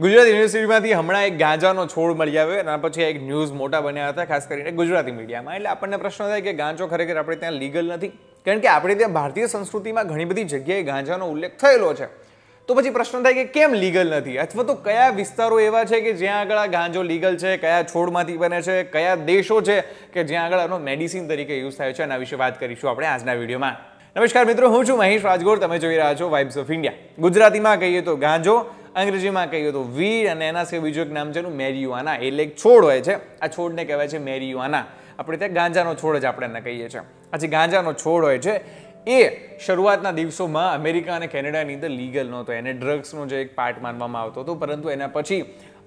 ગુજરાત યુનિવર્સિટીમાંથી હમણાં એક ગાંજાનો છોડ મળી આવ્યો એના પછી એક ન્યૂઝ મોટા બન્યા હતા ખાસ કરીને ગુજરાતી મીડિયામાં એટલે આપણને પ્રશ્ન થાય કે ગાંજો ખરેખર આપણે ત્યાં લીગલ નથી કારણ કે આપણે ત્યાં ભારતીય સંસ્કૃતિમાં ઘણી બધી જગ્યાએ ગાંજાનો ઉલ્લેખ થયેલો છે તો પછી પ્રશ્ન થાય કે કેમ લીગલ નથી અથવા તો કયા વિસ્તારો એવા છે કે જ્યાં આગળ આ ગાંજો લીગલ છે કયા છોડમાંથી બને છે કયા દેશો છે કે જ્યાં આગળ આનો મેડિસિન તરીકે યુઝ થાય છે એના વિશે વાત કરીશું આપણે આજના વિડીયોમાં નમસ્કાર મિત્રો હું છું મહેશ રાજગોર તમે જોઈ રહ્યા છો વાઇબ્સ ઓફ ઇન્ડિયા ગુજરાતીમાં કહીએ તો ગાંજો અંગ્રેજીમાં કહીએ તો વીડ અને એના સિવાય બીજું એક નામ છે એનું મેરિયુઆના એટલે એક છોડ હોય છે આ છોડને કહેવાય છે મેરીયુઆના આપણે ત્યાં ગાંજાનો છોડ જ આપણે એને કહીએ છીએ પછી ગાંજાનો છોડ હોય છે એ શરૂઆતના દિવસોમાં અમેરિકા અને કેનેડાની અંદર લીગલ નહોતો એને ડ્રગ્સનો જે એક પાર્ટ માનવામાં આવતો હતો પરંતુ એના પછી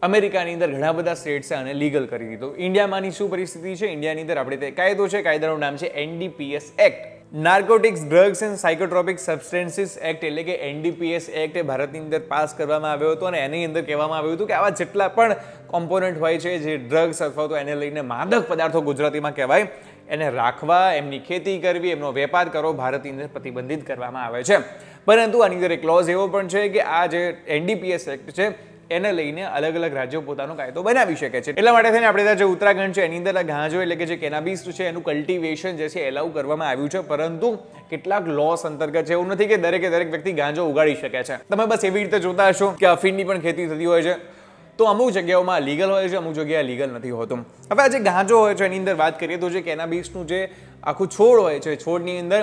અમેરિકાની અંદર ઘણા બધા સ્ટેટ્સે આને લીગલ કરી દીધું ઇન્ડિયામાંની શું પરિસ્થિતિ છે ઇન્ડિયાની અંદર આપણે તે કાયદો છે કાયદાનું નામ છે NDPS act narcotics drugs and psychotropic substances act એટલે કે એનડીપીએસ એક્ટ એ ભારતની અંદર પાસ કરવામાં આવ્યો હતો અને એની અંદર કહેવામાં આવ્યું હતું કે આવા જેટલા પણ કોમ્પોનન્ટ હોય છે જે ડ્રગ્સ અથવા તો એને લઈને માદક પદાર્થો ગુજરાતીમાં કહેવાય એને રાખવા એમની ખેતી કરવી એમનો વેપાર કરવો ભારતની અંદર પ્રતિબંધિત કરવામાં આવે છે પરંતુ આની અંદર એક ક્લોઝ એવો પણ છે કે આ જે એનડીપીએસ એક્ટ છે એને લઈને અલગ અલગ રાજ્યો પોતાનો કાયદો બનાવી શકે છે એટલા માટે થઈને આપણે ત્યાં જે ઉત્તરાખંડ છે એની અંદર ગાંજો એટલે કે જે કેનાબીસ છે એનું કલ્ટિવેશન જે છે એલાઉ કરવામાં આવ્યું છે પરંતુ કેટલાક લોસ અંતર્ગત છે એવું નથી કે દરેકે દરેક વ્યક્તિ ગાંજો ઉગાડી શકે છે તમે બસ એવી રીતે જોતા હશો કે અફીણની પણ ખેતી થતી હોય છે તો અમુક જગ્યાઓમાં લીગલ હોય છે અમુક જગ્યાએ લીગલ નથી હોતું હવે આ જે ગાંજો હોય છે એની અંદર વાત કરીએ તો જે કેનાબીસનું જે આખું છોડ હોય છે છોડની અંદર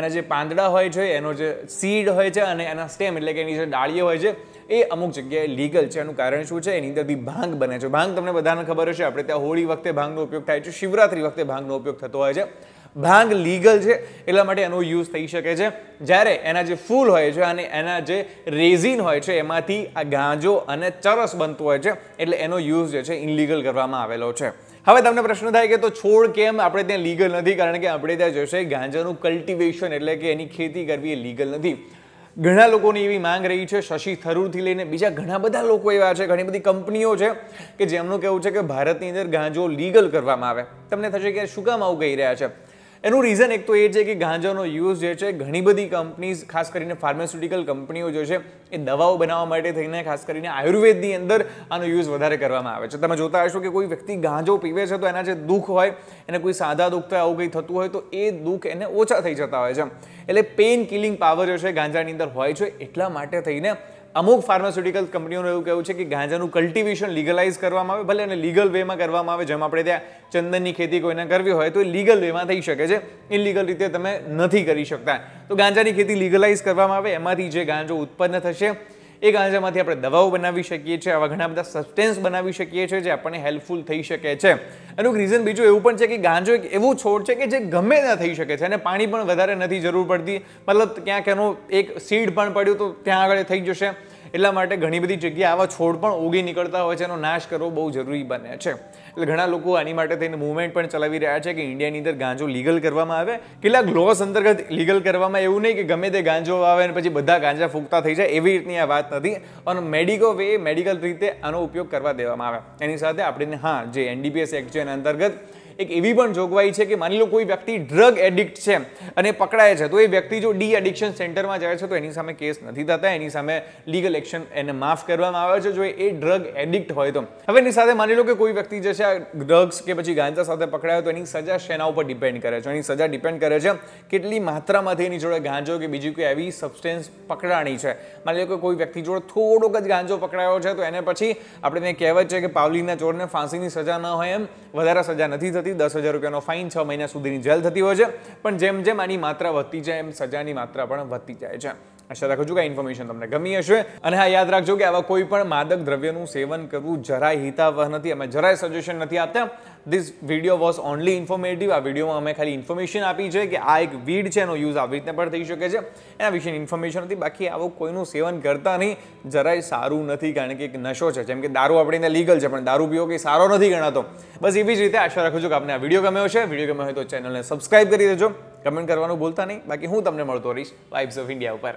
એના જે પાંદડા હોય છે એનો જે સીડ હોય છે અને એના સ્ટેમ એટલે કે એની જે ડાળીઓ હોય છે એ અમુક જગ્યાએ લીગલ છે એનું કારણ શું છે એની અંદરથી ભાંગ બને છે ભાંગ તમને બધાને ખબર હશે આપણે ત્યાં હોળી વખતે ભાંગનો ઉપયોગ થાય છે શિવરાત્રી વખતે ભાંગનો ઉપયોગ થતો હોય છે ભાંગ લીગલ છે એટલા માટે એનો યુઝ થઈ શકે છે જ્યારે એના જે ફૂલ હોય છે અને એના જે રેઝિન હોય છે એમાંથી આ ગાંજો અને ચરસ બનતું હોય છે એટલે એનો યુઝ જે છે ઇનલીગલ કરવામાં આવેલો છે હવે તમને પ્રશ્ન થાય કે તો છોડ કેમ આપણે ત્યાં લીગલ નથી કારણ કે આપણે ત્યાં જોશે ગાંજાનું કલ્ટિવેશન એટલે કે એની ખેતી કરવી એ લીગલ નથી ઘણા લોકોની એવી માંગ રહી છે શશી થરૂરથી લઈને બીજા ઘણા બધા લોકો એવા છે ઘણી બધી કંપનીઓ છે કે જેમનું કહેવું છે કે ભારતની અંદર ગાંજો લીગલ કરવામાં આવે તમને થશે કે શું કામ આવું કહી રહ્યા છે એનું રીઝન એક તો એ છે કે ગાંજાનો યુઝ જે છે ઘણી બધી કંપનીઝ ખાસ કરીને ફાર્માસ્યુટિકલ કંપનીઓ જે છે એ દવાઓ બનાવવા માટે થઈને ખાસ કરીને આયુર્વેદની અંદર આનો યુઝ વધારે કરવામાં આવે છે તમે જોતા હશો કે કોઈ વ્યક્તિ ગાંજો પીવે છે તો એના જે દુઃખ હોય એને કોઈ સાદા દુઃખતા આવું કંઈ થતું હોય તો એ દુઃખ એને ઓછા થઈ જતા હોય છે એટલે પેઇન કિલિંગ પાવર જે છે ગાંજાની અંદર હોય છે એટલા માટે થઈને અમુક ફાર્માસ્યુટિકલ કંપનીઓનું એવું કહેવું છે કે ગાંજાનું કલ્ટિવેશન લીગલાઇઝ કરવામાં આવે ભલે અને લીગલ વેમાં કરવામાં આવે જેમ આપણે ત્યાં ચંદનની ખેતી કોઈને કરવી હોય તો એ લીગલ વેમાં થઈ શકે છે ઇલીગલ રીતે તમે નથી કરી શકતા તો ગાંજાની ખેતી લીગલાઇઝ કરવામાં આવે એમાંથી જે ગાંજો ઉત્પન્ન થશે એ ગાંજામાંથી આપણે દવાઓ બનાવી શકીએ છીએ આવા ઘણા બધા સબસ્ટેન્સ બનાવી શકીએ છીએ જે આપણને હેલ્પફુલ થઈ શકે છે એનું રીઝન બીજું એવું પણ છે કે ગાંજો એક એવું છોડ છે કે જે ગમે ત્યાં થઈ શકે છે અને પાણી પણ વધારે નથી જરૂર પડતી મતલબ ક્યાંક એનું એક સીડ પણ પડ્યું તો ત્યાં આગળ થઈ જશે એટલા માટે ઘણી બધી જગ્યાએ આવા છોડ પણ ઉગી નીકળતા હોય છે એનો નાશ કરવો બહુ જરૂરી બને છે એટલે ઘણા લોકો આની માટે થઈને મૂવમેન્ટ પણ ચલાવી રહ્યા છે કે ઇન્ડિયાની અંદર ગાંજો લીગલ કરવામાં આવે કેટલાક લોસ અંતર્ગત લીગલ કરવામાં એવું નહીં કે ગમે તે ગાંજો આવે અને પછી બધા ગાંજા ફૂંકતા થઈ જાય એવી રીતની આ વાત નથી અને મેડિકો વે મેડિકલ રીતે આનો ઉપયોગ કરવા દેવામાં આવે એની સાથે આપણે હા જે એનડીપીએસ એક્ટ છે એના અંતર્ગત એક એવી પણ જોગવાઈ છે કે માની લો કોઈ વ્યક્તિ ડ્રગ એડિક્ટ છે અને પકડાય છે તો એ વ્યક્તિ જો ડી એડિક્શન સેન્ટરમાં જાય છે તો એની સામે કેસ નથી થતા એની સામે લીગલ એક્શન એને માફ કરવામાં આવે છે જો એ ડ્રગ એડિક્ટ હોય તો હવે એની સાથે માની લો કે કોઈ વ્યક્તિ જે છે આ ડ્રગ્સ કે પછી ગાંજા સાથે પકડાયો તો એની સજા શેના ઉપર ડિપેન્ડ કરે છે એની સજા ડિપેન્ડ કરે છે કેટલી માત્રામાંથી એની જોડે ગાંજો કે બીજી કોઈ એવી સબસ્ટેન્સ પકડાણી છે માની લો કે કોઈ વ્યક્તિ જોડે થોડોક જ ગાંજો પકડાયો છે તો એને પછી આપણે કહેવત છે કે પાવલીના ચોરને ફાંસીની સજા ન હોય એમ વધારે સજા નથી થતી હતી દસ હજાર રૂપિયાનો ફાઇન છ મહિના સુધીની જેલ થતી હોય છે પણ જેમ જેમ આની માત્રા વધતી જાય એમ સજાની માત્રા પણ વધતી જાય છે આશા રાખું છું કે ઇન્ફોર્મેશન તમને ગમી હશે અને હા યાદ રાખજો કે આવા કોઈ પણ માદક દ્રવ્યનું સેવન કરવું જરાય હિતાવહ નથી અમે જરાય સજેશન નથી આપતા this video was only informative આ વિડીયોમાં અમે ખાલી ઇન્ફોર્મેશન આપી છે કે આ એક વીડ છે એનો યુઝ આવી રીતે પણ થઈ શકે છે એના વિશેની ઇન્ફોર્મેશન નથી બાકી આવું કોઈનું સેવન કરતા નહીં જરાય સારું નથી કારણ કે એક નશો છે જેમ કે દારૂ આપણે લીગલ છે પણ દારૂ પીવો કે સારો નથી ગણાતો બસ એવી જ રીતે આશા રાખું છું કે આપને આ વિડીયો ગમ્યો છે વિડીયો ગમ્યો હોય તો ચેનલને સબસ્ક્રાઇબ કરી દેજો કમેન્ટ કરવાનું ભૂલતા નહીં બાકી હું તમને મળતો રહીશ વાઇબ્સ ઓફ ઇન્ડિયા ઉપર